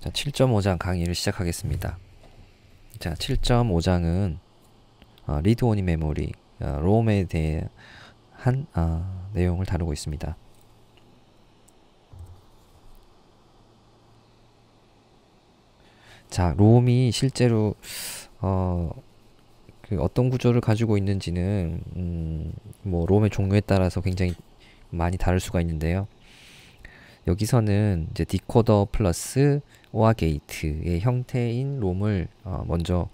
자, 7.5장 강의를 시작하겠습니다. 자, 7.5장은 어, 리드온이 메모리, 어, 롬에 대한 어, 내용을 다루고 있습니다. 자, 롬이 실제로 어, 그 어떤 구조를 가지고 있는지는 음, 뭐 롬의 종류에 따라서 굉장히 많이 다를 수가 있는데요. 여기서는 이제 디코더 플러스 오아 게이트의 형태인 롬을 어 먼저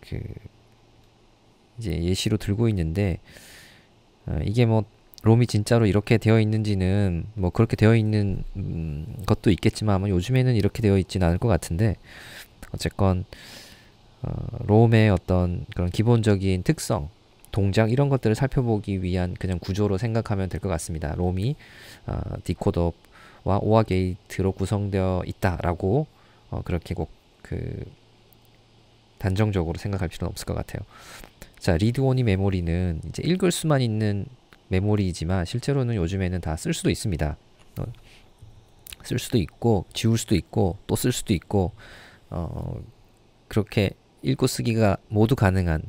그 이제 예시로 들고 있는데 어 이게 뭐 롬이 진짜로 이렇게 되어 있는지는 뭐 그렇게 되어 있는 음 것도 있겠지만 아마 요즘에는 이렇게 되어 있진 않을 것 같은데 어쨌건 어 롬의 어떤 그런 기본적인 특성 동작 이런 것들을 살펴보기 위한 그냥 구조로 생각하면 될 것 같습니다. 롬이 어, 디코더 와오아 게이트로 구성되어 있다라고 어, 그렇게 꼭그 단정적으로 생각할 필요는 없을 것 같아요. 자, 리드온이 메모리는 이제 읽을 수만 있는 메모리이지만 실제로는 요즘에는 다 쓸 수도 있습니다. 어, 쓸 수도 있고 지울 수도 있고 또 쓸 수도 있고 어, 그렇게 읽고 쓰기가 모두 가능한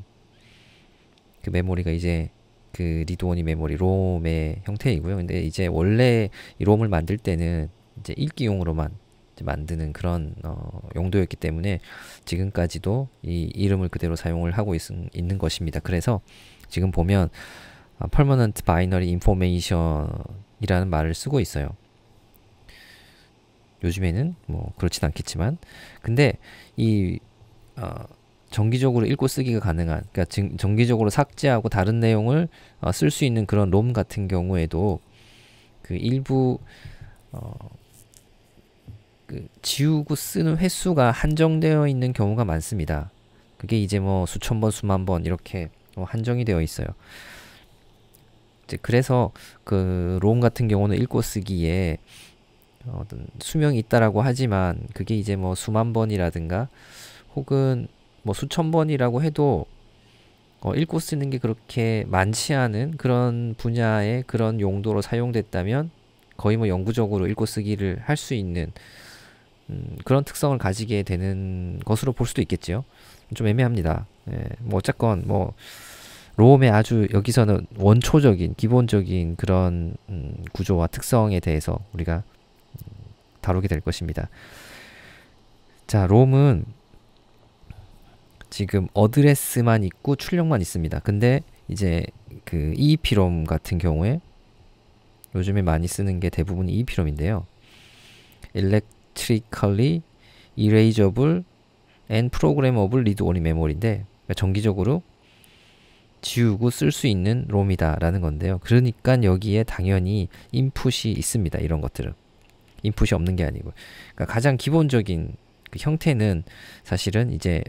그 메모리가 이제 그 리드온이 메모리 롬의 형태이고요. 근데 이제 원래 이 롬을 만들 때는 이제 읽기용으로만 이제 만드는 그런 어, 용도였기 때문에 지금까지도 이 이름을 그대로 사용을 하고 있, 는 것입니다. 그래서 지금 보면 어, permanent binary information이라는 말을 쓰고 있어요. 요즘에는 뭐 그렇진 않겠지만 근데 이 어, 정기적으로 읽고 쓰기가 가능한 그러니까 정기적으로 삭제하고 다른 내용을 어, 쓸수 있는 그런 롬 같은 경우에도 그 일부 어, 그 지우고 쓰는 횟수가 한정되어 있는 경우가 많습니다. 그게 이제 뭐 수천 번, 수만 번 이렇게 뭐 한정이 되어 있어요. 이제 그래서 그 롬 같은 경우는 읽고 쓰기에 어떤 수명이 있다라고 하지만 그게 이제 뭐 수만 번이라든가 혹은 뭐 수천 번이라고 해도 어, 읽고 쓰는 게 그렇게 많지 않은 그런 분야의 그런 용도로 사용됐다면 거의 뭐 영구적으로 읽고 쓰기를 할 수 있는 음, 그런 특성을 가지게 되는 것으로 볼 수도 있겠지요. 좀 애매합니다. 예, 뭐 어쨌건 뭐 로움의 아주 여기서는 원초적인 기본적인 그런 음, 구조와 특성에 대해서 우리가 음, 다루게 될 것입니다. 자, 롬은 지금 어드레스만 있고 출력만 있습니다. 근데 이제 그 EEPROM 같은 경우에 요즘에 많이 쓰는 게 대부분 EEPROM인데요. Electrically Erasable and Programmable Read Only Memory인데 그러니까 정기적으로 지우고 쓸 수 있는 롬이다 라는 건데요. 그러니까 여기에 당연히 인풋이 있습니다. 이런 것들은. 인풋이 없는 게 아니고. 그러니까 가장 기본적인 그 형태는 사실은 이제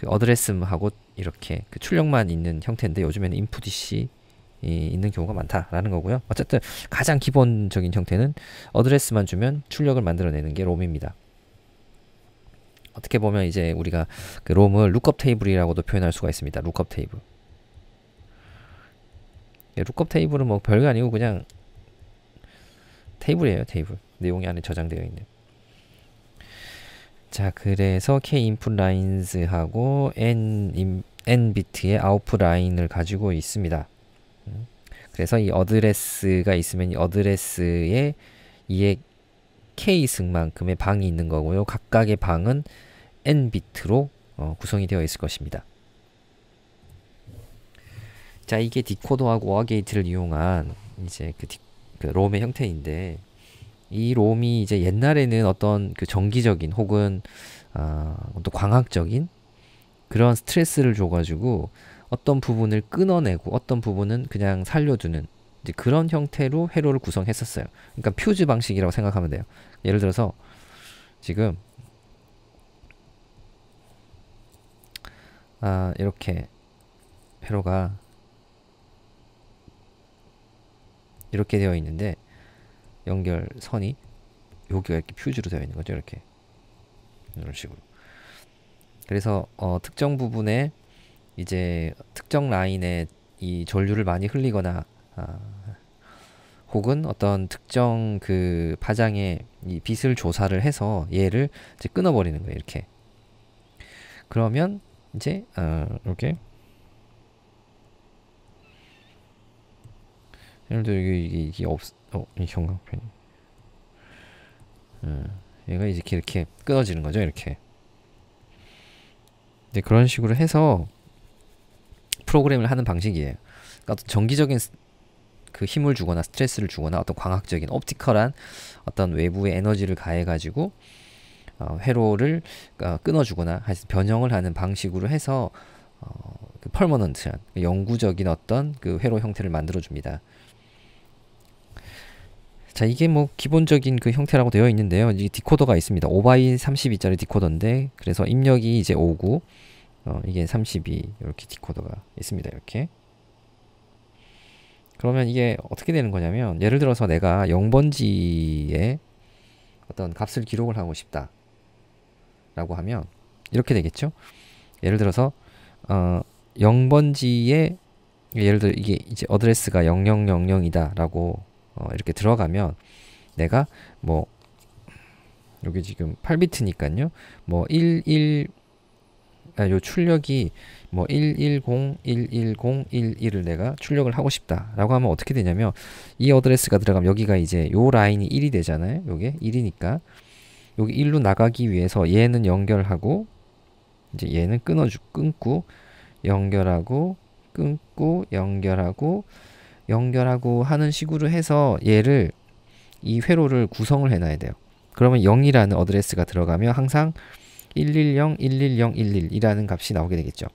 그 어드레스하고 이렇게 그 출력만 있는 형태인데 요즘에는 인풋이 있는 경우가 많다라는 거고요. 어쨌든 가장 기본적인 형태는 어드레스만 주면 출력을 만들어내는 게 롬입니다. 어떻게 보면 이제 우리가 그 롬을 루컵 테이블이라고도 표현할 수가 있습니다. 루컵 테이블. 예, 루컵 테이블은 뭐 별거 아니고 그냥 테이블이에요. 테이블. 내용이 안에 저장되어 있는. 자 그래서 K 인풋 라인즈하고 N 인, 비트의 아웃풋 라인을 가지고 있습니다. 음, 그래서 이 어드레스가 있으면 이 어드레스에 2의 K승만큼의 방이 있는 거고요. 각각의 방은 N 비트로 어, 구성이 되어 있을 것입니다. 자 이게 디코더하고 어게이트를 이용한 이제 그, 디, 그 롬의 형태인데 이 롬이 이제 옛날에는 어떤 그 정기적인 혹은 아, 또 광학적인 그런 스트레스를 줘가지고 어떤 부분을 끊어내고 어떤 부분은 그냥 살려두는 이제 그런 형태로 회로를 구성했었어요. 그러니까 퓨즈 방식이라고 생각하면 돼요. 예를 들어서 지금 아, 이렇게 회로가 이렇게 되어 있는데 연결선이 여기가 이렇게 퓨즈로 되어 있는 거죠. 이렇게 이런 식으로. 그래서 어, 특정 부분에 이제 특정 라인에 이 전류를 많이 흘리거나 아, 혹은 어떤 특정 그 파장에 이 빛을 조사를 해서 얘를 이제 끊어버리는 거예요. 이렇게. 그러면 이제 어, 이렇게 예를 들어 이게 이게, 이게 없 어, 이형광펜 음, 얘가 이제 이렇게, 이렇게 끊어지는 거죠, 이렇게. 이 그런 식으로 해서 프로그램을 하는 방식이에요. 그러니까 어떤 정기적인 그 힘을 주거나 스트레스를 주거나 어떤 광학적인 옵티컬한 어떤 외부의 에너지를 가해가지고 어, 회로를 어, 끊어주거나 변형을 하는 방식으로 해서 어, 그 펄머넌트한 영구적인 어떤 그 회로 형태를 만들어줍니다. 자 이게 뭐 기본적인 그 형태라고 되어 있는데요. 이 디코더가 있습니다. 5바이 32짜리 디코더인데 그래서 입력이 이제 5고 어, 이게 32 이렇게 디코더가 있습니다. 이렇게 그러면 이게 어떻게 되는 거냐면 예를 들어서 내가 0번지에 어떤 값을 기록을 하고 싶다 라고 하면 이렇게 되겠죠. 예를 들어서 어, 0번지에 예를 들어 이게 이제 어드레스가 0000이다 라고 어, 이렇게 들어가면 내가 뭐 여기 지금 8비트니까요. 뭐 11, 아, 요 출력이 뭐 110, 110, 11을 내가 출력을 하고 싶다라고 하면 어떻게 되냐면 이 어드레스가 들어가면 여기가 이제 요 라인이 1이 되잖아요. 요게 1이니까 여기 1로 나가기 위해서 얘는 연결하고 이제 얘는 끊어주 끊고 연결하고 끊고 연결하고 연결하고 하는 식으로 해서 얘를 이 회로를 구성을 해놔야 돼요. 그러면 0이라는 어드레스가 들어가면 항상 110, 110, 11이라는 값이 나오게 되겠죠.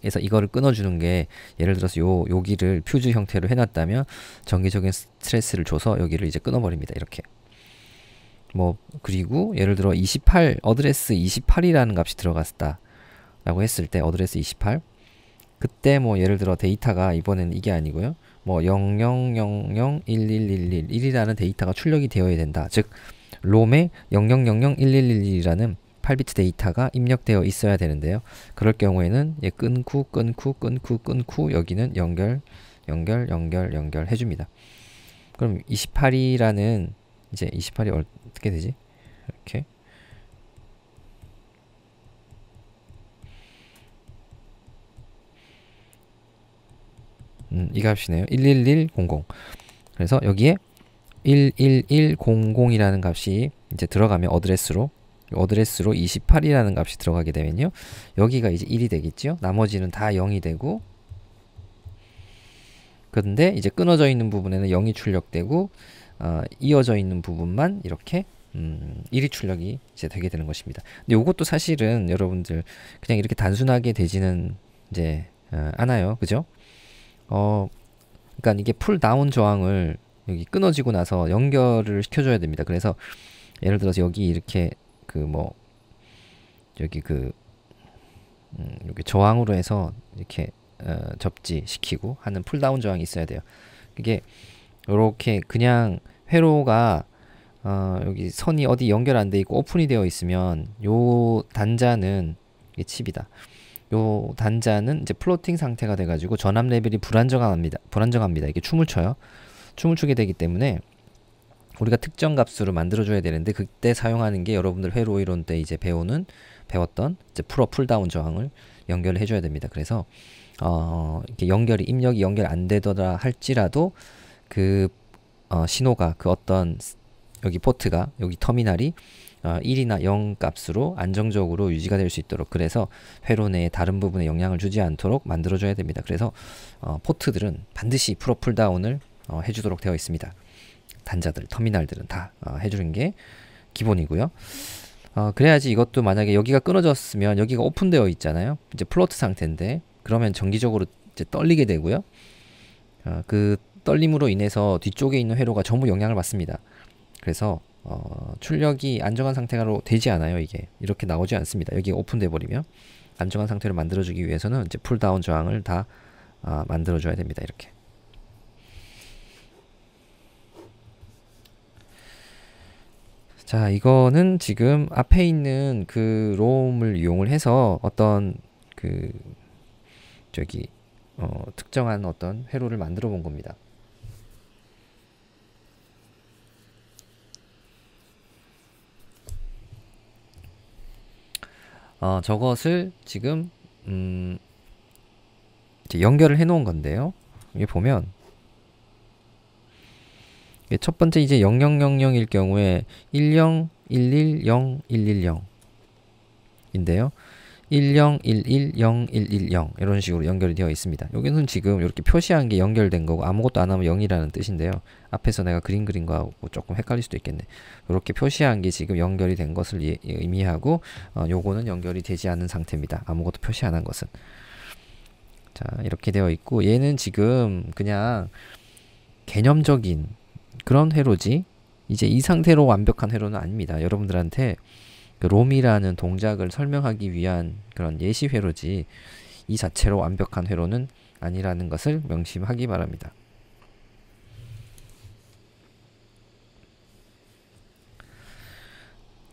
그래서 이거를 끊어주는 게 예를 들어서 요 여기를 퓨즈 형태로 해놨다면 정기적인 스트레스를 줘서 여기를 이제 끊어버립니다. 이렇게. 뭐 그리고 예를 들어 28 어드레스 28이라는 값이 들어갔다 라고 했을 때 어드레스 28 그때 뭐 예를 들어 데이터가 이번에는 이게 아니고요. 뭐 00001111이라는 데이터가 출력이 되어야 된다. 즉 롬에 00001111이라는 8비트 데이터가 입력되어 있어야 되는데요. 그럴 경우에는 예, 끊고 끊고 끊고 끊고 여기는 연결 연결 연결 연결 해줍니다. 그럼 28이라는 이제 28이 어떻게 되지? 이렇게 음, 이 값이네요. 11100. 그래서 여기에 11100이라는 값이 이제 들어가면 어드레스로 어드레스로 28이라는 값이 들어가게 되면요. 여기가 이제 1이 되겠죠. 나머지는 다 0이 되고 그런데 이제 끊어져 있는 부분에는 0이 출력되고 어, 이어져 있는 부분만 이렇게 음, 1이 출력이 이제 되게 되는 것입니다. 근데 이것도 사실은 여러분들 그냥 이렇게 단순하게 되지는 이제 어, 않아요. 그죠? 어, 그러니까 이게 풀 다운 저항을 여기 끊어지고 나서 연결을 시켜줘야 됩니다. 그래서 예를 들어서 여기 이렇게 그뭐 여기 그 음, 여기 저항으로 해서 이렇게 어, 접지 시키고 하는 풀 다운 저항이 있어야 돼요. 이게 이렇게 그냥 회로가 어, 여기 선이 어디 연결 안 돼 있고 오픈이 되어 있으면 요 단자는 이게 칩이다. 요 단자는 이제 플로팅 상태가 돼가지고 전압 레벨이 불안정합니다. 불안정합니다. 이게 춤을 춰요. 춤을 추게 되기 때문에 우리가 특정 값으로 만들어줘야 되는데 그때 사용하는 게 여러분들 회로 이론 때 이제 배우는 배웠던 이제 풀업 풀다운 저항을 연결을 해줘야 됩니다. 그래서 어 이렇게 연결이 입력이 연결 안 되더라 할지라도 그어 신호가 그 어떤 여기 포트가 여기 터미널이 1이나 어, 0 값으로 안정적으로 유지가 될 수 있도록 그래서 회로 내에 다른 부분에 영향을 주지 않도록 만들어줘야 됩니다. 그래서 어, 포트들은 반드시 프로풀 다운을 어, 해주도록 되어 있습니다. 단자들, 터미널들은 다 어, 해주는 게 기본이고요. 어, 그래야지 이것도 만약에 여기가 끊어졌으면 여기가 오픈되어 있잖아요. 이제 플로트 상태인데 그러면 정기적으로 이제 떨리게 되고요. 그 떨림으로 인해서 뒤쪽에 있는 회로가 전부 영향을 받습니다. 그래서 어, 출력이 안정한 상태로 되지 않아요 이게 이렇게 나오지 않습니다 여기 오픈돼 버리면 안정한 상태로 만들어주기 위해서는 이제 풀다운 저항을 다 아, 만들어줘야 됩니다 이렇게 자 이거는 지금 앞에 있는 그 롬을 이용을 해서 어떤 그 저기 어, 특정한 어떤 회로를 만들어 본 겁니다 어, 저것을 지금 음, 연결을 해 놓은 건데요. 여기 보면 첫 번째 이제 0000일 경우에 1 0 1 1 0 1 1 0 인데요. 1011010 1 이런 식으로 연결이 되어 있습니다. 여기는 지금 이렇게 표시한 게 연결된 거고 아무것도 안 하면 0이라는 뜻인데요. 앞에서 내가 그림 그린 거하고 조금 헷갈릴 수도 있겠네. 이렇게 표시한 게 지금 연결이 된 것을 예, 예, 의미하고 어, 요거는 연결이 되지 않은 상태입니다. 아무것도 표시 안 한 것은. 자 이렇게 되어 있고 얘는 지금 그냥 개념적인 그런 회로지 이제 이 상태로 완벽한 회로는 아닙니다. 여러분들한테 그 롬이라는 동작을 설명하기 위한 그런 예시 회로지 이 자체로 완벽한 회로는 아니라는 것을 명심하기 바랍니다.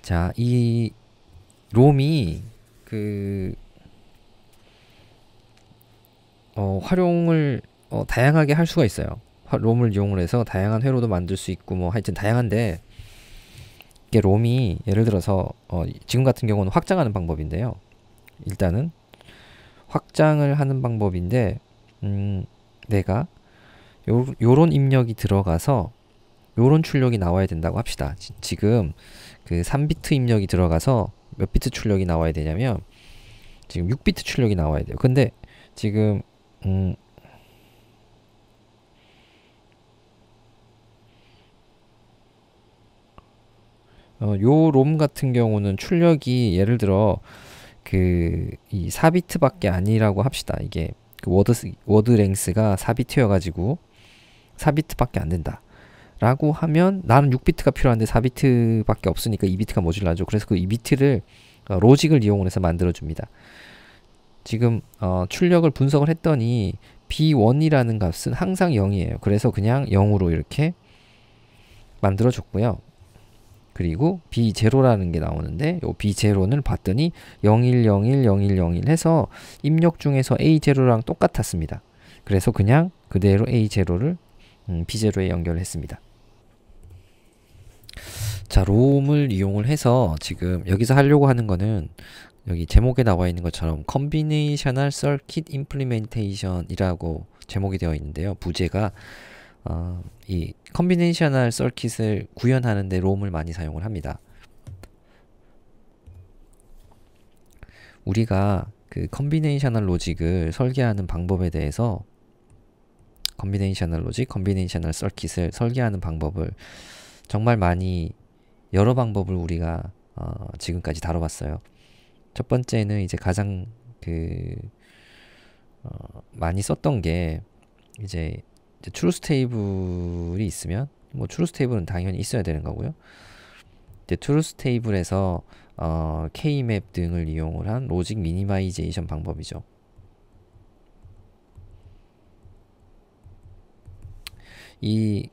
자, 이 롬이 그 어, 활용을 어, 다양하게 할 수가 있어요. 롬을 이용을 해서 다양한 회로도 만들 수 있고 뭐 하여튼 다양한데 이게 롬이 예를 들어서 어, 지금 같은 경우는 확장하는 방법인데요. 일단은 확장을 하는 방법인데 음, 내가 요, 요런 입력이 들어가서 요런 출력이 나와야 된다고 합시다. 지, 금그 3비트 입력이 들어가서 몇 비트 출력이 나와야 되냐면 지금 6비트 출력이 나와야 돼요. 근데 지금 음, 어, 요롬 같은 경우는 출력이 예를 들어 그 이 4비트밖에 아니라고 합시다. 이게 그 워드 워드 랭스가 4비트여 가지고 4비트밖에 안 된다. 라고 하면 나는 6비트가 필요한데 4비트밖에 없으니까 2비트가 모질라죠. 그래서 그 2비트를 어, 로직을 이용해서 만들어 줍니다. 지금 어, 출력을 분석을 했더니 b1이라는 값은 항상 0이에요. 그래서 그냥 0으로 이렇게 만들어 줬고요. 그리고 B0라는 게 나오는데 요 B0는 봤더니 01010101 해서 입력 중에서 A0랑 똑같았습니다. 그래서 그냥 그대로 A0를 음, B0에 연결했습니다. 자, 롬을 이용을 해서 지금 여기서 하려고 하는 거는 여기 제목에 나와 있는 것처럼 Combinational Circuit Implementation이라고 제목이 되어 있는데요. 부제가 어, 이 컨비네이셔널 서킷을 구현하는데 롬을 많이 사용을 합니다. 우리가 그 컨비네이셔널 로직을 설계하는 방법에 대해서 컨비네이셔널 로직, 컨비네이셔널 서킷을 설계하는 방법을 정말 많이 여러 방법을 우리가 어, 지금까지 다뤄봤어요. 첫 번째는 이제 가장 그 어, 많이 썼던 게 이제 이제 트루스 테이블이 있으면 뭐 트루스 테이블은 당연히 있어야 되는 거고요. 이제 트루스 테이블에서 어, K맵 등을 이용을 한 로직 미니마이제이션 방법이죠. 이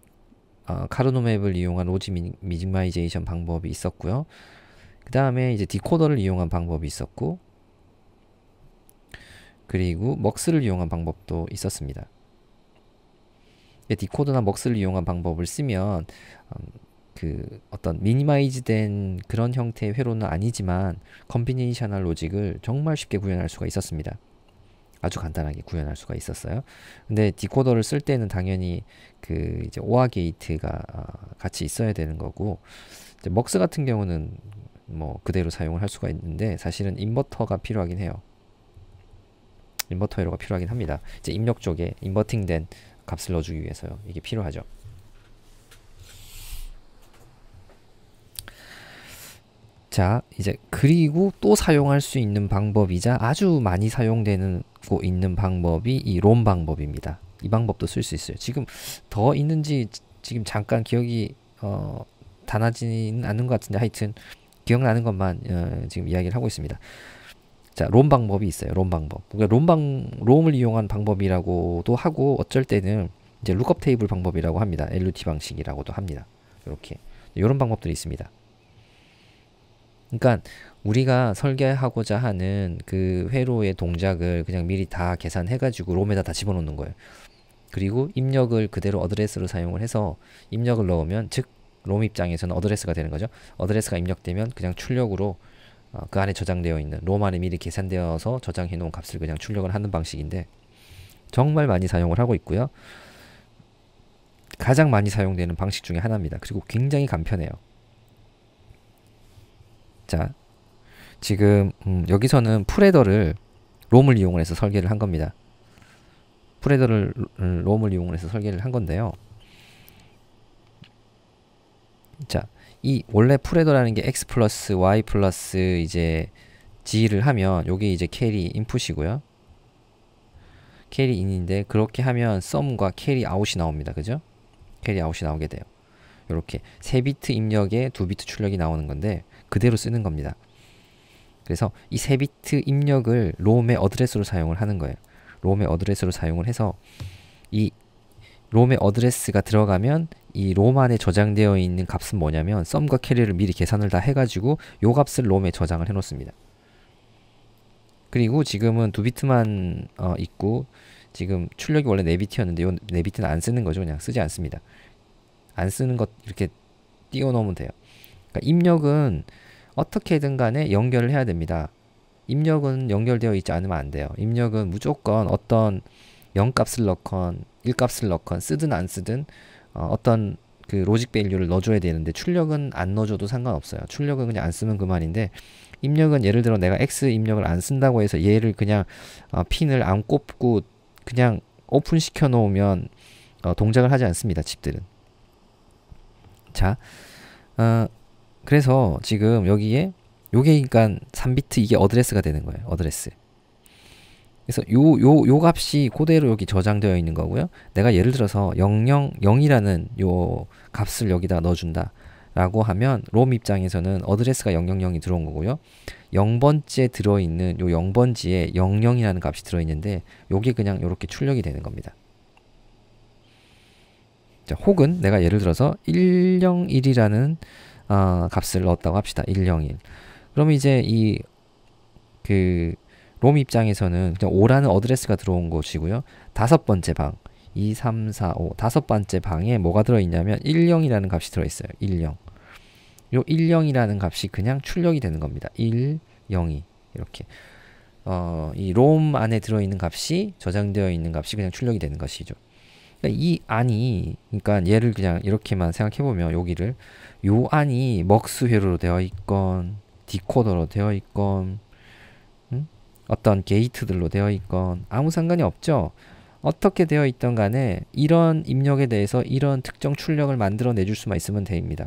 어, 카르노맵을 이용한 로직 미니마이제이션 방법이 있었고요. 그 다음에 이제 디코더를 이용한 방법이 있었고 그리고 먹스를 이용한 방법도 있었습니다. 예, 디코드나 먹스를 이용한 방법을 쓰면 음, 그 어떤 미니마이즈된 그런 형태의 회로는 아니지만 컨비네이셔널 로직을 정말 쉽게 구현할 수가 있었습니다. 아주 간단하게 구현할 수가 있었어요. 근데 디코더를 쓸 때는 당연히 그 이제 오아 게이트가 아, 같이 있어야 되는 거고 먹스 같은 경우는 뭐 그대로 사용을 할 수가 있는데 사실은 인버터가 필요하긴 해요. 인버터 회로가 필요하긴 합니다. 이제 입력 쪽에 인버팅된 값을 넣어주기 위해서요. 이게 필요하죠. 자, 이제 그리고 또 사용할 수 있는 방법이자 아주 많이 사용되고 있는 방법이 이롬 방법입니다. 이 방법도 쓸 수 있어요. 지금 더 있는지 지금 잠깐 기억이 어, 단하지는 않는 것 같은데 하여튼 기억나는 것만 어, 지금 이야기를 하고 있습니다. 자, 롬 방법이 있어요. 롬 방법. 그러니까 롬 방, 롬을 이용한 방법이라고도 하고 어쩔 때는 이제 룩업 테이블 방법이라고 합니다. LUT 방식이라고도 합니다. 이렇게 이런 방법들이 있습니다. 그러니까 우리가 설계하고자 하는 그 회로의 동작을 그냥 미리 다 계산해가지고 롬에다 다 집어넣는 거예요. 그리고 입력을 그대로 어드레스로 사용을 해서 입력을 넣으면 즉 롬 입장에서는 어드레스가 되는 거죠. 어드레스가 입력되면 그냥 출력으로 어, 그 안에 저장되어 있는 로만이 미리 계산되어서 저장해 놓은 값을 그냥 출력을 하는 방식인데 정말 많이 사용을 하고 있고요. 가장 많이 사용되는 방식 중에 하나입니다. 그리고 굉장히 간편해요. 자, 지금 음, 여기서는 프레더를 롬을 이용을 해서 설계를 한 겁니다. 프레더를 음, 롬을 이용을 해서 설계를 한 건데요. 자, 이 원래 프레더라는 게 x 플러스 y 플러스 이제 g를 하면 요게 이제 캐리 인풋이고요. 캐리 인인데 그렇게 하면 썸과 캐리 아웃이 나옵니다. 그죠? 캐리 아웃이 나오게 돼요. 이렇게 3비트 입력에 2비트 출력이 나오는 건데 그대로 쓰는 겁니다. 그래서 이 3비트 입력을 롬의 어드레스로 사용을 하는 거예요. 롬의 어드레스로 사용을 해서 이 롬의 어드레스가 들어가면 이 롬안에 저장되어 있는 값은 뭐냐면 썸과 캐리를 미리 계산을 다 해가지고 요 값을 롬에 저장을 해놓습니다. 그리고 지금은 두 비트만 어, 있고 지금 출력이 원래 네비트였는데요 네비트는 안 쓰는 거죠 그냥 쓰지 않습니다 안 쓰는 것 이렇게 띄워놓으면 돼요 그러니까 입력은 어떻게든 간에 연결을 해야 됩니다 입력은 연결되어 있지 않으면 안 돼요 입력은 무조건 어떤 0값을 넣건 1값을 넣건 쓰든 안 쓰든 어, 어떤 그 로직 밸류를 넣어줘야 되는데 출력은 안 넣어줘도 상관없어요. 출력은 그냥 안 쓰면 그만인데 입력은 예를 들어 내가 x 입력을 안 쓴다고 해서 얘를 그냥 어, 핀을 안 꼽고 그냥 오픈 시켜 놓으면 어, 동작을 하지 않습니다. 칩들은. 자, 어, 그래서 지금 여기에 요게 그러니까 3비트 이게 어드레스가 되는 거예요. 어드레스. 그래서 요, 요, 요 값이 그대로 여기 저장되어 있는 거고요. 내가 예를 들어서 000이라는 요 값을 여기다 넣어준다. 라고 하면 롬 입장에서는 어드레스가 000이 들어온 거고요. 0번째 들어있는 요 0번지에 00이라는 값이 들어있는데 요게 그냥 요렇게 출력이 되는 겁니다. 자, 혹은 내가 예를 들어서 101이라는 어, 아, 값을 넣었다고 합시다. 101. 그럼 이제 이그 롬 입장에서는 그냥 5라는 어드레스가 들어온 것이고요. 다섯 번째 방 2, 3, 4, 5 다섯 번째 방에 뭐가 들어있냐면 10이라는 값이 들어있어요. 10. 요 10이라는 값이 그냥 출력이 되는 겁니다. 1, 0이 이렇게 어, 이롬 안에 들어있는 값이 저장되어 있는 값이 그냥 출력이 되는 것이죠. 그러니까 이 안이 그러니까 얘를 그냥 이렇게만 생각해보면 여기를 요 안이 먹수회로 되어 있건 디코더로 되어 있건 어떤 게이트들로 되어 있건 아무 상관이 없죠. 어떻게 되어 있던 간에 이런 입력에 대해서 이런 특정 출력을 만들어 내줄 수만 있으면 됩니다.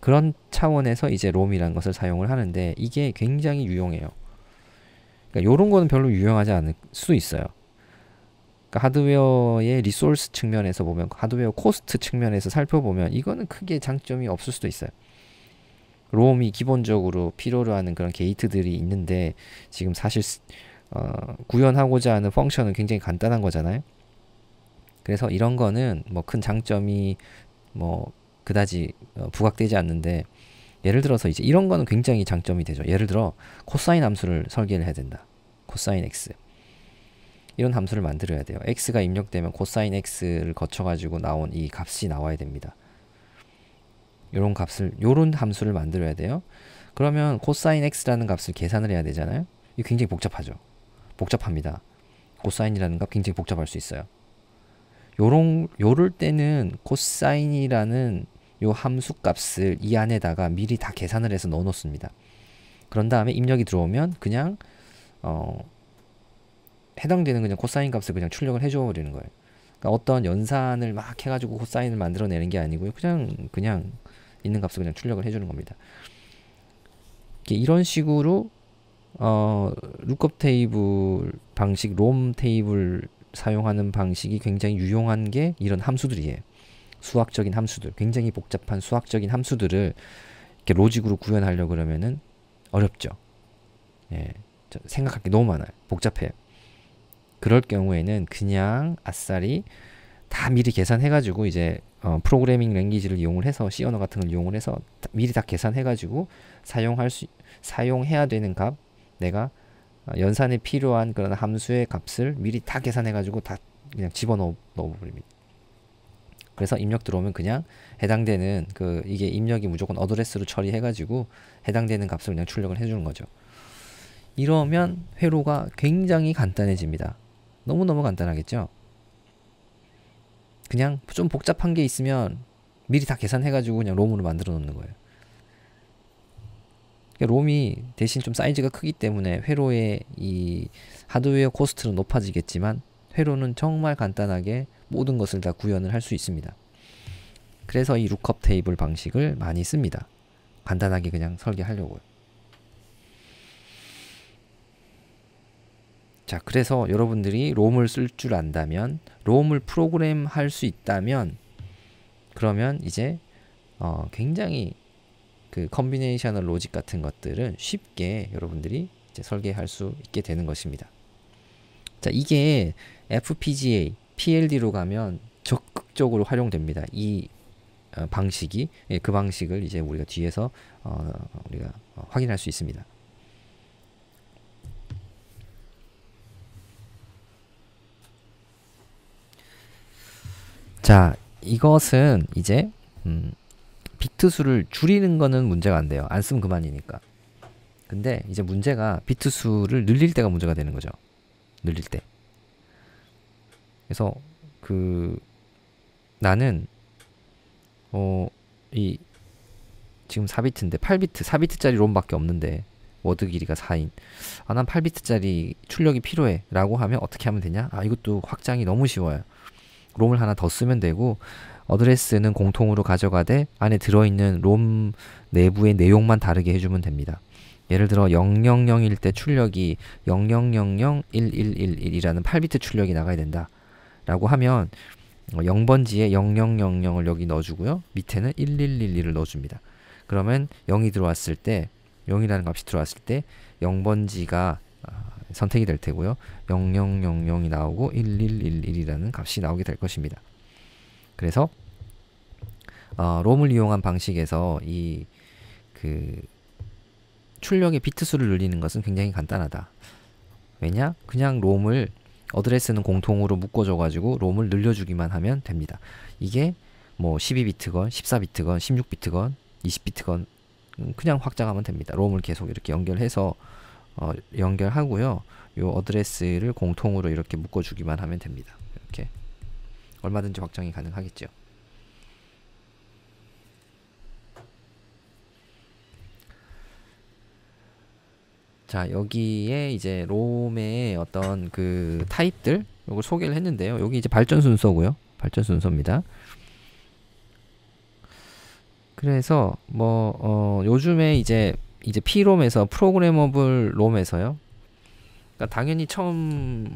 그런 차원에서 이제 롬이라는 것을 사용을 하는데 이게 굉장히 유용해요. 그러니까 이런 거는 별로 유용하지 않을 수 있어요. 그러니까 하드웨어의 리소스 측면에서 보면 하드웨어 코스트 측면에서 살펴보면 이거는 크게 장점이 없을 수도 있어요. 롬이 기본적으로 필요로 하는 그런 게이트들이 있는데 지금 사실 어, 구현하고자 하는 펑션은 굉장히 간단한 거잖아요. 그래서 이런 거는 뭐 큰 장점이 뭐 그다지 어, 부각되지 않는데 예를 들어서 이제 이런 거는 굉장히 장점이 되죠. 예를 들어 코사인 함수를 설계를 해야 된다. 코사인 x 이런 함수를 만들어야 돼요. x가 입력되면 코사인 x를 거쳐가지고 나온 이 값이 나와야 됩니다. 이런 값을 이런 함수를 만들어야 돼요. 그러면 코사인 x라는 값을 계산을 해야 되잖아요. 이 굉장히 복잡하죠. 복잡합니다. 코사인이라는 값 굉장히 복잡할 수 있어요. 요런 요럴 때는 코사인이라는 요 함수 값을 이 안에다가 미리 다 계산을 해서 넣어 놓습니다. 그런 다음에 입력이 들어오면 그냥 어 해당되는 그냥 코사인 값을 그냥 출력을 해줘 버리는 거예요. 그러니까 어떤 연산을 막해 가지고 코사인을 만들어 내는 게 아니고요. 그냥 그냥 있는 값을 그냥 출력을 해주는 겁니다. 이런 식으로 어, 루컵 테이블 방식, 롬 테이블 사용하는 방식이 굉장히 유용한 게 이런 함수들이에요. 수학적인 함수들, 굉장히 복잡한 수학적인 함수들을 이렇게 로직으로 구현하려 고 그러면은 어렵죠. 예, 생각할 게 너무 많아요. 복잡해요. 그럴 경우에는 그냥 아싸리 다 미리 계산해가지고 이제 어, 프로그래밍 랭귀지를 이용을 해서 C 언어 같은 걸 이용을 해서 미리 다 계산해 가지고 사용할 수 사용해야 되는 값 내가 어, 연산에 필요한 그런 함수의 값을 미리 다 계산해 가지고 다 그냥 집어넣어 넣어 버립니다. 그래서 입력 들어오면 그냥 해당되는 그 이게 입력이 무조건 어드레스로 처리해 가지고 해당되는 값을 그냥 출력을 해 주는 거죠. 이러면 회로가 굉장히 간단해집니다. 너무너무 간단하겠죠? 그냥 좀 복잡한 게 있으면 미리 다 계산해가지고 그냥 롬으로 만들어 놓는 거예요. 그러니까 롬이 대신 좀 사이즈가 크기 때문에 회로의 이 하드웨어 코스트는 높아지겠지만 회로는 정말 간단하게 모든 것을 다 구현을 할 수 있습니다. 그래서 이 루컵 테이블 방식을 많이 씁니다. 간단하게 그냥 설계하려고요. 자, 그래서 여러분들이 롬을 쓸 줄 안다면 롬을 프로그램 할 수 있다면 그러면 이제 어, 굉장히 그컨비네이션널 로직 같은 것들은 쉽게 여러분들이 이제 설계할 수 있게 되는 것입니다. 자, 이게 FPGA, PLD로 가면 적극적으로 활용됩니다. 이 어, 방식이 예, 그 방식을 이제 우리가 뒤에서 어, 우리가 어, 확인할 수 있습니다. 자, 이것은 이제 음, 비트 수를 줄이는 거는 문제가 안 돼요. 안 쓰면 그만이니까. 근데 이제 문제가 비트 수를 늘릴 때가 문제가 되는 거죠. 늘릴 때. 그래서 그 나는 어 이 지금 4비트인데 8비트, 4비트짜리 롬밖에 없는데 워드 길이가 4인. 아, 난 8비트짜리 출력이 필요해. 라고 하면 어떻게 하면 되냐? 아, 이것도 확장이 너무 쉬워요. 롬을 하나 더 쓰면 되고 어드레스는 공통으로 가져가되 안에 들어있는 롬 내부의 내용만 다르게 해주면 됩니다. 예를 들어 000일 때 출력이 000011111이라는 8비트 출력이 나가야 된다. 라고 하면 0번지에 어, 0000을 여기 넣어주고요. 밑에는 1111을 넣어줍니다. 그러면 0이 들어왔을 때 0이라는 값이 들어왔을 때 0번지가 아, 선택이 될 테고요. 0000이 나오고 1111이라는 값이 나오게 될 것입니다. 그래서 어, 롬을 이용한 방식에서 이 그 출력의 비트 수를 늘리는 것은 굉장히 간단하다. 왜냐? 그냥 롬을 어드레스는 공통으로 묶어줘가지고 롬을 늘려주기만 하면 됩니다. 이게 뭐 12비트건, 14비트건, 16비트건, 20비트건 음, 그냥 확장하면 됩니다. 롬을 계속 이렇게 연결해서 어, 연결하고요. 요 어드레스를 공통으로 이렇게 묶어주기만 하면 됩니다. 이렇게 얼마든지 확장이 가능하겠죠. 자 여기에 이제 롬의 어떤 그 타입들 요걸 소개를 했는데요. 여기 이제 발전 순서고요. 발전 순서입니다. 그래서 뭐 어, 요즘에 이제 이제 P롬에서 프로그래머블 롬에서요. 그러니까 당연히 처음에도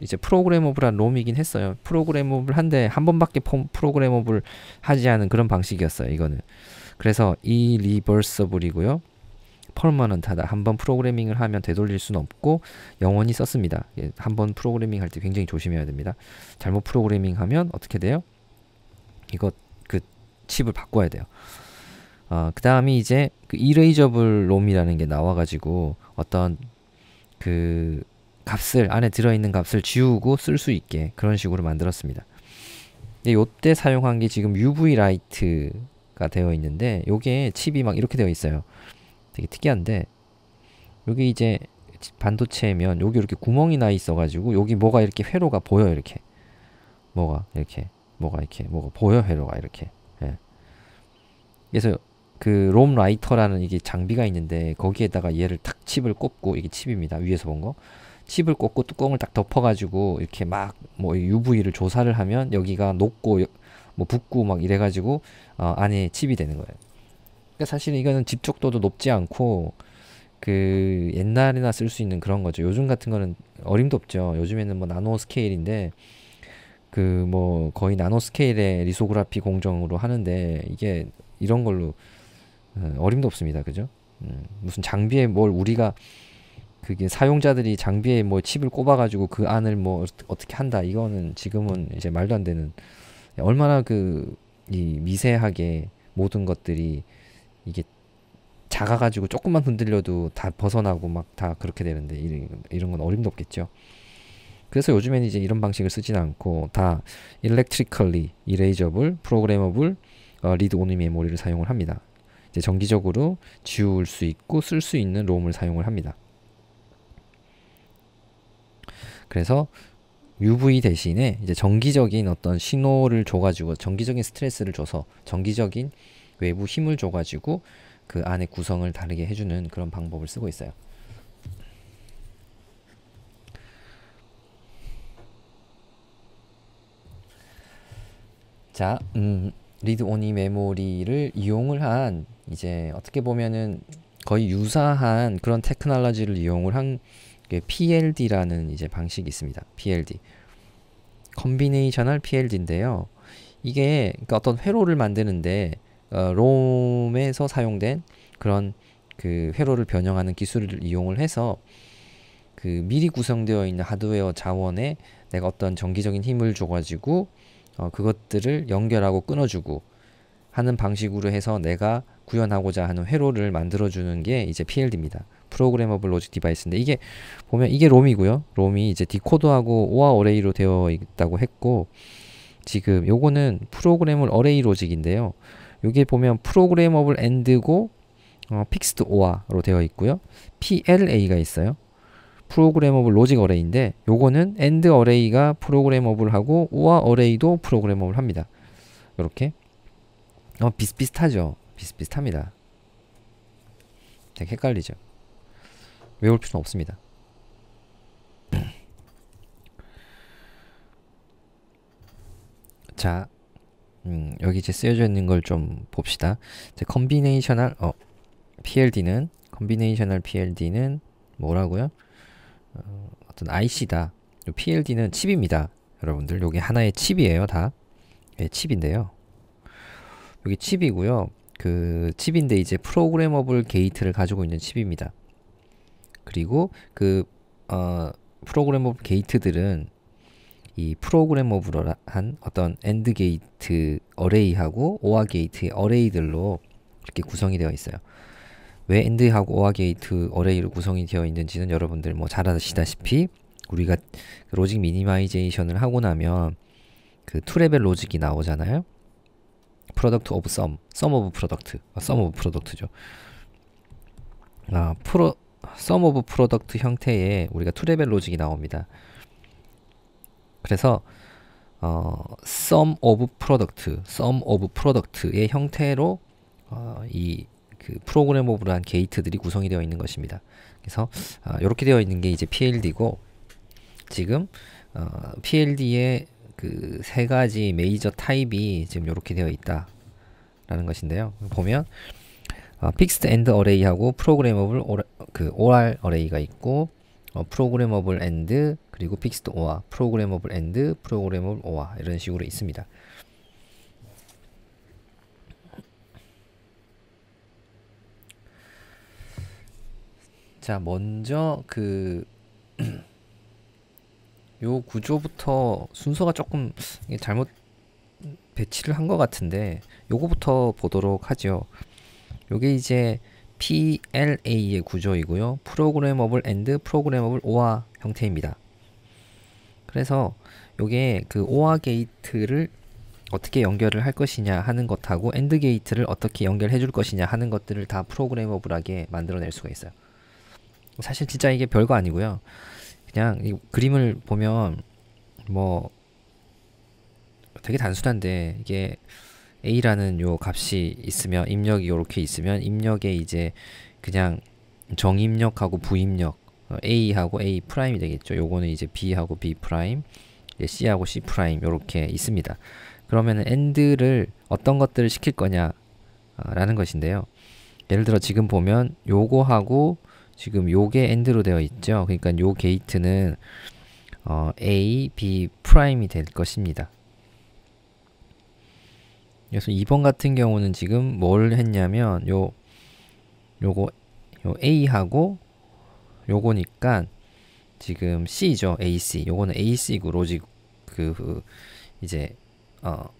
이제 프로그래머블한 롬이긴 했어요. 프로그래머블 한데 한 번밖에 프로그래머블 하지 않은 그런 방식이었어요. 이거는. 그래서 이 리버서블이고요. 펄머넌트하다. 한 번 프로그래밍을 하면 되돌릴 수는 없고 영원히 썼습니다. 예, 한 번 프로그래밍 할 때 굉장히 조심해야 됩니다. 잘못 프로그래밍하면 어떻게 돼요? 이거 그 칩을 바꿔야 돼요. 어, 그 다음이 이제 그 이레이저블 롬이라는 게 나와가지고 어떤 그 값을 안에 들어있는 값을 지우고 쓸 수 있게 그런 식으로 만들었습니다. 근데 예, 요때 사용한 게 지금 UV 라이트가 되어 있는데 요게 칩이 막 이렇게 되어 있어요. 되게 특이한데 요게 이제 반도체면 여기 이렇게 구멍이 나 있어가지고 여기 뭐가 이렇게 회로가 보여 이렇게 뭐가 이렇게 뭐가 이렇게 뭐가 보여 회로가 이렇게 예. 그래서 그롬 라이터라는 이게 장비가 있는데 거기에다가 얘를 탁 칩을 꽂고 이게 칩입니다. 위에서 본 거. 칩을 꽂고 뚜껑을 딱 덮어가지고 이렇게 막 뭐 UV를 조사를 하면 여기가 녹고 뭐 붓고 막 이래가지고 어, 안에 칩이 되는 거예요. 그러니까 사실 은 이거는 집적도도 높지 않고 그 옛날이나 쓸 수 있는 그런 거죠. 요즘 같은 거는 어림도 없죠. 요즘에는 뭐 나노 스케일인데 그 뭐 거의 나노 스케일의 리소그라피 공정으로 하는데 이게 이런 걸로 예, 어림도 없습니다. 그죠? 음, 무슨 장비에 뭘 우리가 그게 사용자들이 장비에 뭐 칩을 꼽아가지고 그 안을 뭐 어떻게 한다 이거는 지금은 이제 말도 안 되는 예, 얼마나 그이 미세하게 모든 것들이 이게 작아가지고 조금만 흔들려도 다 벗어나고 막 다 그렇게 되는데 이런, 이런 건 어림도 없겠죠. 그래서 요즘에는 이제 이런 방식을 쓰진 않고 다 electrically erasable, programmable, 어, read-only 메모리를 사용을 합니다. 이제 정기적으로 지울 수 있고 쓸 수 있는 롬을 사용을 합니다. 그래서 UV 대신에 이제 정기적인 어떤 신호를 줘가지고 정기적인 스트레스를 줘서 정기적인 외부 힘을 줘가지고 그 안의 구성을 다르게 해주는 그런 방법을 쓰고 있어요. 자, 음, 리드 오니 메모리를 이용을 한 이제 어떻게 보면은 거의 유사한 그런 테크놀로지를 이용을 한 PLD라는 이제 방식이 있습니다. PLD. 컨비네이셔널 PLD인데요. 이게 그러니까 어떤 회로를 만드는데 어, 롬에서 사용된 그런 그 회로를 변형하는 기술을 이용을 해서 그 미리 구성되어 있는 하드웨어 자원에 내가 어떤 정기적인 힘을 줘가지고 어, 그것들을 연결하고 끊어주고 하는 방식으로 해서 내가 구현하고자 하는 회로를 만들어주는 게 이제 PLD입니다. 프로그래머블 로직 디바이스인데 이게 보면 이게 롬이고요. 롬이 이제 디코더하고 오 r 어레이로 되어 있다고 했고 지금 요거는 프로그래물 머 어레이 로직인데요. 요게 보면 프로그래머블 엔드고 어, 픽스드 o 아로 되어 있고요. PLA가 있어요. 프로그래머블 로직 어레이인데 요거는 엔드 어레이가 프로그래머블하고 오아 어레이도 프로그래머블 합니다. 이렇게 어, 비슷비슷하죠. 비슷비슷합니다. 되게 헷갈리죠. 외울 필요는 없습니다. 자, 음, 여기 이제 쓰여져 있는 걸 좀 봅시다. 이제 컨비네이셔널 어 PLD는 컨비네이셔널 PLD는 뭐라고요? 어, 떤 IC다. PLD는 칩입니다. 여러분들 여기 하나의 칩이에요 다. 예, 칩인데요. 여기 칩이고요. 그 칩인데 이제 프로그래머블 게이트를 가지고 있는 칩입니다. 그리고 그 어, 프로그래머블 게이트들은 이 프로그래머블한 어떤 엔드 게이트 어레이하고 오아 게이트의 어레이들로 이렇게 구성이 되어 있어요. 왜 엔드하고 오아 게이트 어레이로 구성이 되어 있는지는 여러분들 뭐잘 아시다시피 우리가 그 로직 미니마이제이션을 하고 나면 그 투레벨 로직이 나오잖아요. 프로덕트 오브 썸, 썸 오브 프로덕트, 아, 썸 오브 프로덕트죠. 아, 프로 썸 오브 프로덕트 형태의 우리가 투레벨 로직이 나옵니다. 그래서 어, sum of product, s u 의 형태로 어, 이그 프로그램 오브란 게이트들이 구성이 되어 있는 것입니다. 그래서 아, 이렇게 되어 있는 게 이제 PLD고 지금 어, PLD의 그 세 가지 메이저 타입이 지금 이렇게 되어 있다라는 것인데요. 보면 어, Fixed End Array하고 Programmable or, 그 OR Array가 있고 어, Programmable End 그리고 Fixed OR, Programmable End, Programmable OR 이런 식으로 있습니다. 자, 먼저 그 요 구조부터 순서가 조금 잘못 배치를 한 것 같은데 요거부터 보도록 하죠. 요게 이제 PLA의 구조이고요. 프로그래머블 앤드 프로그래머블 OR 형태입니다. 그래서 요게 그 OR 게이트를 어떻게 연결을 할 것이냐 하는 것하고 엔드 게이트를 어떻게 연결해 줄 것이냐 하는 것들을 다 프로그래머블하게 만들어낼 수가 있어요. 사실 진짜 이게 별거 아니고요. 그냥 이 그림을 보면 뭐 되게 단순한데 이게 a라는 요 값이 있으면 입력이 이렇게 있으면 입력에 이제 그냥 정입력하고 부입력 어, a하고 a 프라임이 되겠죠. 요거는 이제 b하고 b 프라임, c하고 c 프라임 요렇게 있습니다. 그러면은 end를 어떤 것들을 시킬 거냐라는 것인데요. 예를 들어 지금 보면 요거하고 지금 요게 엔드로 되어 있죠. 그러니까 요 게이트는 어, A, B 프라임이 될 것입니다. 그래서 2번 같은 경우는 지금 뭘 했냐면 요 요거 요 A하고 요거니까 지금 C죠. AC. 요거는 AC고 로직 그 이제 어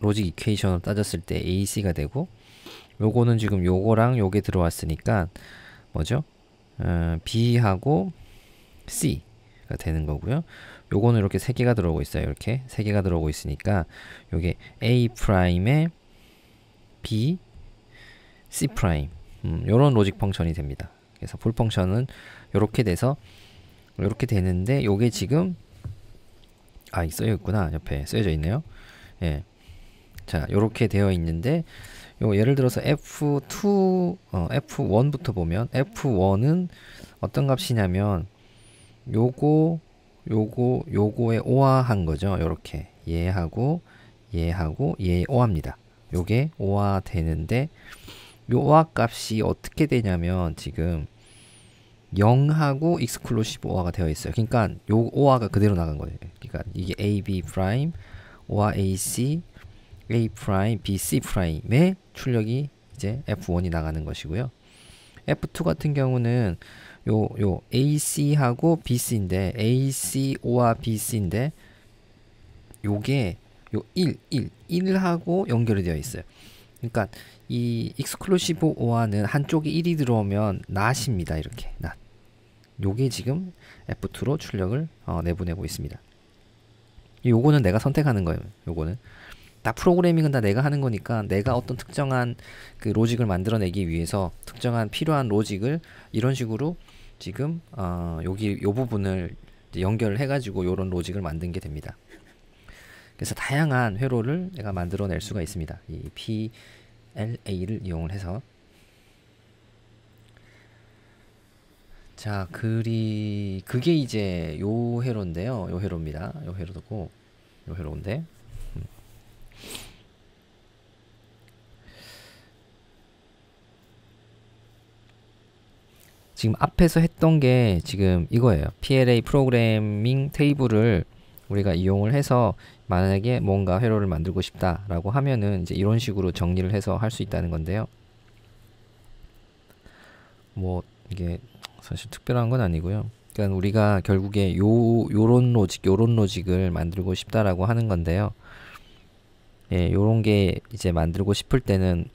로직 이퀘이션을 따졌을 때 AC가 되고 요거는 지금 요거랑 요게 들어왔으니까 뭐죠? 어, B하고 C가 되는 거고요. 요거는 이렇게 세 개가 들어오고 있어요. 이렇게 세 개가 들어오고 있으니까 요게 A 프라임에 B, C 네. 프라임 음, 요런 로직 펑션이 됩니다. 그래서 풀 펑션은 요렇게 돼서 요렇게 되는데 요게 지금 아, 쓰여 있구나. 옆에 쓰여져 있네요. 예. 자, 요렇게 되어 있는데 요 예를 들어서 f2 어, f1부터 보면 f1은 어떤 값이냐면 요거 요거 요거에 오화한 거죠. 요렇게 얘하고 얘하고 얘 오화입니다. 요게 오화 되는데 요 오화 값이 어떻게 되냐면 지금 0하고 익스클루시브 오화가 되어 있어요. 그러니까 요 오화가 그대로 나간 거예요. 그러니까 이게 a b 프라임 오화 a c a 프라임 b c 프라임에 출력이 이제 F1이 나가는 것이고요. F2 같은 경우는 요, 요 AC하고 BC인데 ACO와 BC인데 요게 요 1, 1, 1하고 연결이 되어 있어요. 그러니까 이 익스클루시브 OR는 한쪽이 1이 들어오면 낫입니다. 이렇게 낫. 요게 지금 F2로 출력을 어, 내보내고 있습니다. 요거는 내가 선택하는 거예요. 요거는 다 프로그래밍은 다 내가 하는 거니까 내가 어떤 특정한 그 로직을 만들어내기 위해서 특정한 필요한 로직을 이런 식으로 지금 어, 여기 요 부분을 연결을 해가지고 이런 로직을 만든 게 됩니다. 그래서 다양한 회로를 내가 만들어낼 수가 있습니다. 이 PLA를 이용을 해서 자 그리 그게 이제 요 회로인데요. 요 회로입니다. 요 회로고 요 회로인데 지금 앞에서 했던 게 지금 이거예요. PLA 프로그래밍 테이블을 우리가 이용을 해서 만약에 뭔가 회로를 만들고 싶다라고 하면은 이제 이런 식으로 정리를 해서 할 수 있다는 건데요. 뭐 이게 사실 특별한 건 아니고요. 그러니까 우리가 결국에 요 요런 로직 요런 로직을 만들고 싶다라고 하는 건데요. 예, 요런 게 이제 만들고 싶을 때는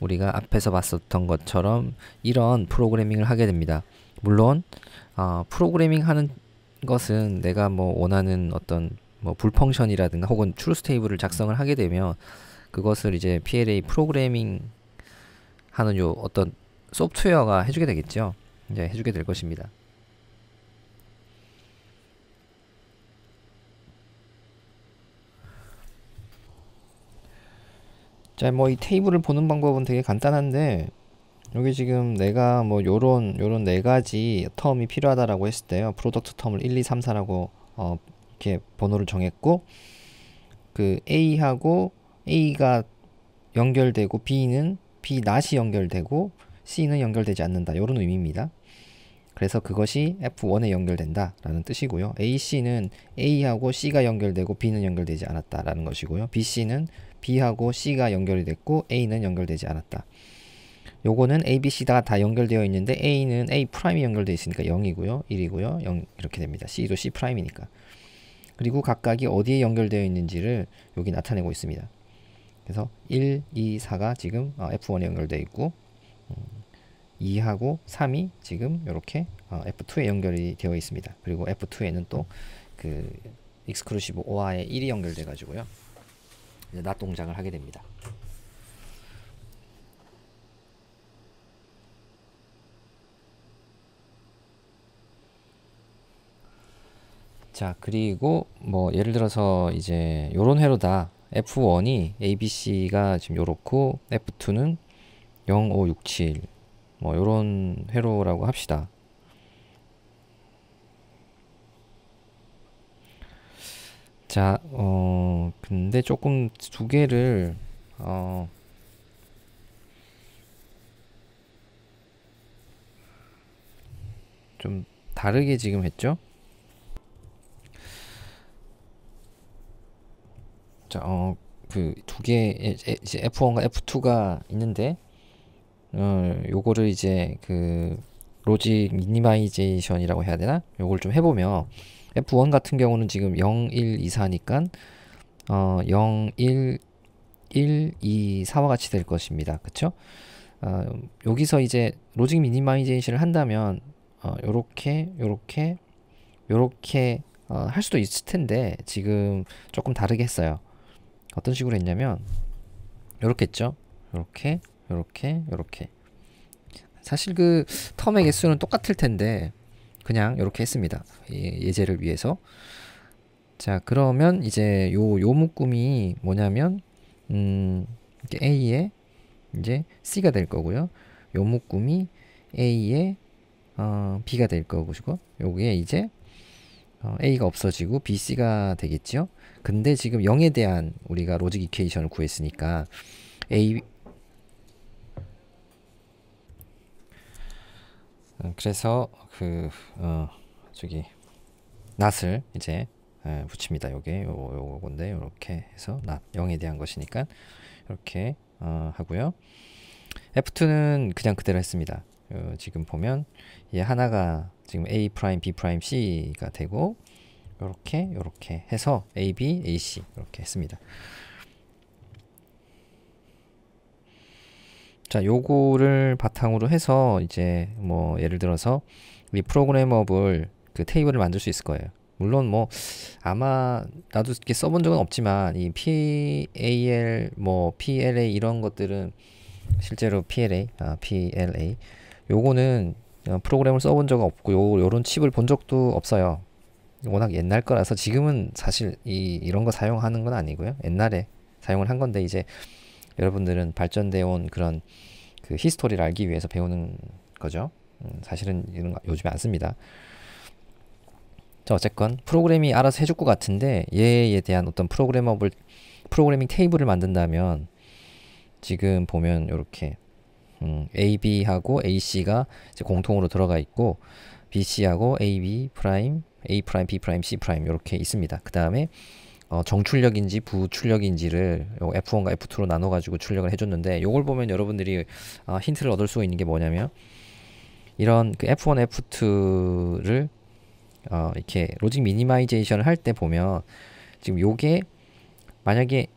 우리가 앞에서 봤었던 것처럼 이런 프로그래밍을 하게 됩니다. 물론 어, 프로그래밍 하는 것은 내가 뭐 원하는 어떤 뭐 불펑션이라든가 혹은 트루스 테이블을 작성을 하게 되면 그것을 이제 PLA 프로그래밍 하는 요 어떤 소프트웨어가 해주게 되겠죠. 이제 해주게 될 것입니다. 자, 뭐 이 테이블을 보는 방법은 되게 간단한데 여기 지금 내가 뭐 요런 요런 네 가지 텀이 필요하다라고 했을 때요. 프로덕트 텀을 1, 2, 3, 4라고 어 이렇게 번호를 정했고 그 A하고 A가 연결되고 B는 B 낫이 연결되고 C는 연결되지 않는다. 요런 의미입니다. 그래서 그것이 F1에 연결된다 라는 뜻이고요. AC는 A하고 C가 연결되고 B는 연결되지 않았다 라는 것이고요. BC는 B하고 C가 연결이 됐고 A는 연결되지 않았다. 요거는 A, B, C가 다 연결되어 있는데 A는 A 프라임이 연결되어 있으니까 0이고요. 1이고요. 0 이렇게 됩니다. C도 C 프라임이니까. 그리고 각각이 어디에 연결되어 있는지를 여기 나타내고 있습니다. 그래서 1, 2, 4가 지금 F1에 어, 연결되어 있고 2하고 음, 3이 지금 이렇게 F2에 어, 연결이 되어 있습니다. 그리고 F2에는 또 그 익스크루시브 OR에 1이 연결돼 가지고요. 낮동작을 하게 됩니다. 자 그리고 뭐 예를 들어서 이제 요런 회로다 F1이 ABC가 지금 요렇고 F2는 0, 5, 6, 7 뭐 요런 회로라고 합시다 자, 어, 근데 조금 두 개를, 어, 좀 다르게 지금 했죠? 자, 어, 그 두 개의 F1과 F2가 있는데, 어, 요거를 이제 그 로직 미니마이제이션이라고 해야 되나? 요걸 좀 해보면, F1 예, 같은 경우는 지금 0, 1, 2, 4니까 어, 0, 1, 1, 2, 4와 같이 될 것입니다. 그쵸? 어, 여기서 이제 로직 미니마이제이션을 한다면 어, 렇게 요렇게 요렇게 어, 할 수도 있을 텐데 지금 조금 다르게 했어요. 어떤 식으로 했냐면 요렇게 했죠. 요렇게 요렇게 요렇게 사실 그 텀의 개수는 똑같을 텐데 그냥 이렇게 했습니다. 예, 예제를 위해서. 자, 그러면 이제 요, 요 묶음이 뭐냐면, 음, A에 이제 C가 될 거고요. 요 묶음이 A에 어, B가 될 거고, 요게 이제 어, A가 없어지고 BC가 되겠죠. 근데 지금 0에 대한 우리가 로직 이퀘이션을 구했으니까 A, 어, 그래서 그 어, 저기 낫을 이제 에, 붙입니다. 요게 요, 요건데 이렇게 해서 낫 0에 대한 것이니까 이렇게 어, 하고요. F2는 그냥 그대로 했습니다. 어, 지금 보면 얘 하나가 지금 A 프라임, B 프라임, C가 되고 이렇게 이렇게 해서 A, B, A, C 이렇게 했습니다. 자, 요거를 바탕으로 해서 이제 뭐 예를 들어서 이 프로그래머블 그 테이블을 만들 수 있을 거예요. 물론 뭐 아마 나도 이렇게 써본 적은 없지만 이 PAL 뭐 PLA 이런 것들은 실제로 PLA 아 PLA 요거는 어, 프로그램을 써본 적은 없고 요 요런 칩을 본 적도 없어요. 워낙 옛날 거라서 지금은 사실 이 이런 거 사용하는 건 아니고요. 옛날에 사용을 한 건데 이제 여러분들은 발전되어 온 그런 그 히스토리를 알기 위해서 배우는 거죠. 음, 사실은 이런 거 요즘에 안 씁니다. 자, 어쨌건 프로그램이 알아서 해줄 것 같은데 얘에 대한 어떤 프로그래머블 프로그래밍 테이블을 만든다면 지금 보면 이렇게 음, AB하고 AC가 공통으로 들어가 있고 BC하고 AB 프라임, A 프라임, B 프라임, C 프라임 이렇게 있습니다. 그 다음에 어, 정출력인지 부출력인지를 F1과 F2로 나눠가지고 출력을 해줬는데 이걸 보면 여러분들이 어, 힌트를 얻을 수 있는 게 뭐냐면 이런 그 F1, F2를 어, 이렇게 로직 미니마이제이션을 할 때 보면 지금 요게 만약에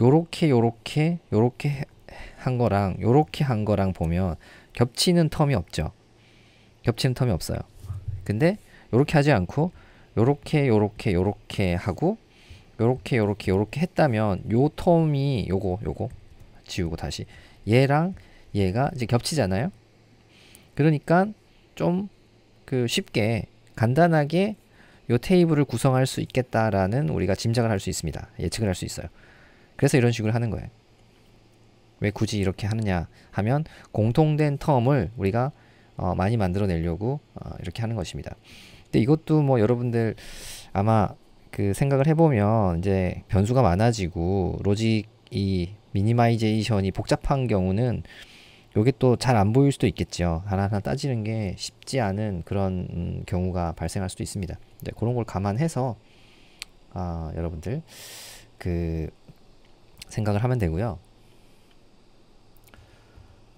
요렇게 요렇게 요렇게 한 거랑 요렇게 한 거랑 보면 겹치는 텀이 없죠. 겹치는 텀이 없어요. 근데 요렇게 하지 않고 요렇게 요렇게 요렇게 하고 요렇게 요렇게 요렇게 했다면 요 텀이 요거 요거 지우고 다시 얘랑 얘가 이제 겹치잖아요 그러니까 좀 그 쉽게 간단하게 요 테이블을 구성할 수 있겠다라는 우리가 짐작을 할 수 있습니다 예측을 할 수 있어요 그래서 이런 식으로 하는 거예요 왜 굳이 이렇게 하느냐 하면 공통된 텀을 우리가 어 많이 만들어내려고 어 이렇게 하는 것입니다 근데 이것도 뭐 여러분들 아마 그 생각을 해보면 이제 변수가 많아지고 로직이 미니마이제이션이 복잡한 경우는 요게 또 잘 안 보일 수도 있겠죠. 하나하나 따지는 게 쉽지 않은 그런 경우가 발생할 수도 있습니다. 네, 그런 걸 감안해서 아, 여러분들 그 생각을 하면 되고요.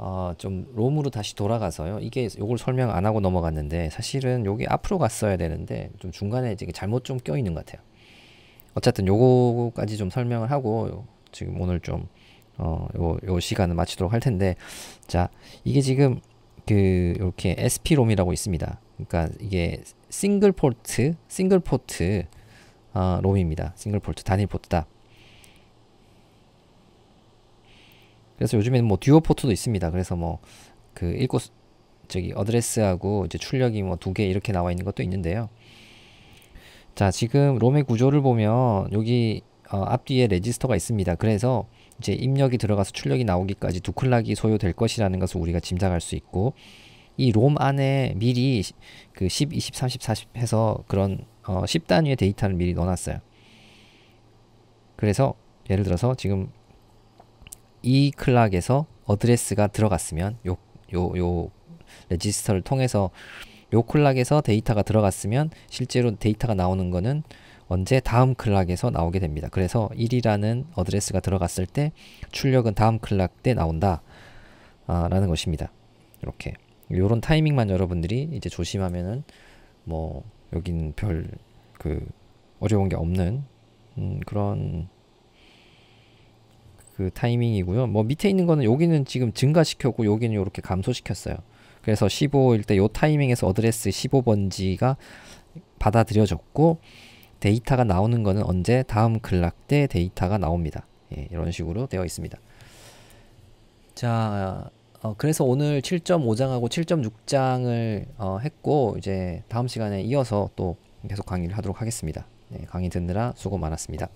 어, 좀 롬으로 다시 돌아가서요. 이게 요걸 설명 안 하고 넘어갔는데 사실은 여기 앞으로 갔어야 되는데 좀 중간에 이게 잘못 좀 껴 있는 것 같아요. 어쨌든 요거까지 좀 설명을 하고 지금 오늘 좀 어, 요, 요 시간을 마치도록 할 텐데 자 이게 지금 그 이렇게 SP롬이라고 있습니다. 그러니까 이게 싱글 포트 싱글 포트 어, 롬입니다. 싱글 포트 단일 포트다. 그래서 요즘에는 뭐 듀오 포트도 있습니다. 그래서 뭐그 읽고 저기 어드레스하고 이제 출력이 뭐 두 개 이렇게 나와 있는 것도 있는데요. 자, 지금 롬의 구조를 보면 여기 어, 앞뒤에 레지스터가 있습니다. 그래서 이제 입력이 들어가서 출력이 나오기까지 두 클락이 소요될 것이라는 것을 우리가 짐작할 수 있고 이 롬 안에 미리 그 10, 20, 30, 40 해서 그런 어, 10단위의 데이터를 미리 넣어놨어요. 그래서 예를 들어서 지금 이 클락에서 어드레스가 들어갔으면 요 요, 요 레지스터를 통해서 요 클락에서 데이터가 들어갔으면 실제로 데이터가 나오는 거는 언제 다음 클락에서 나오게 됩니다. 그래서 1이라는 어드레스가 들어갔을 때 출력은 다음 클락 때 나온다 아, 라는 것입니다. 이렇게 요런 타이밍만 여러분들이 이제 조심하면은 뭐 여긴 별그 어려운 게 없는 음, 그런 그 타이밍이고요. 뭐 밑에 있는 거는 여기는 지금 증가시켰고 여기는 이렇게 감소시켰어요. 그래서 15일 때 요 타이밍에서 어드레스 15번지가 받아들여졌고 데이터가 나오는 거는 언제 다음 클락 때 데이터가 나옵니다. 예, 이런 식으로 되어 있습니다. 자, 어, 그래서 오늘 7.5장하고 7.6장을 어, 했고 이제 다음 시간에 이어서 또 계속 강의를 하도록 하겠습니다. 네, 강의 듣느라 수고 많았습니다.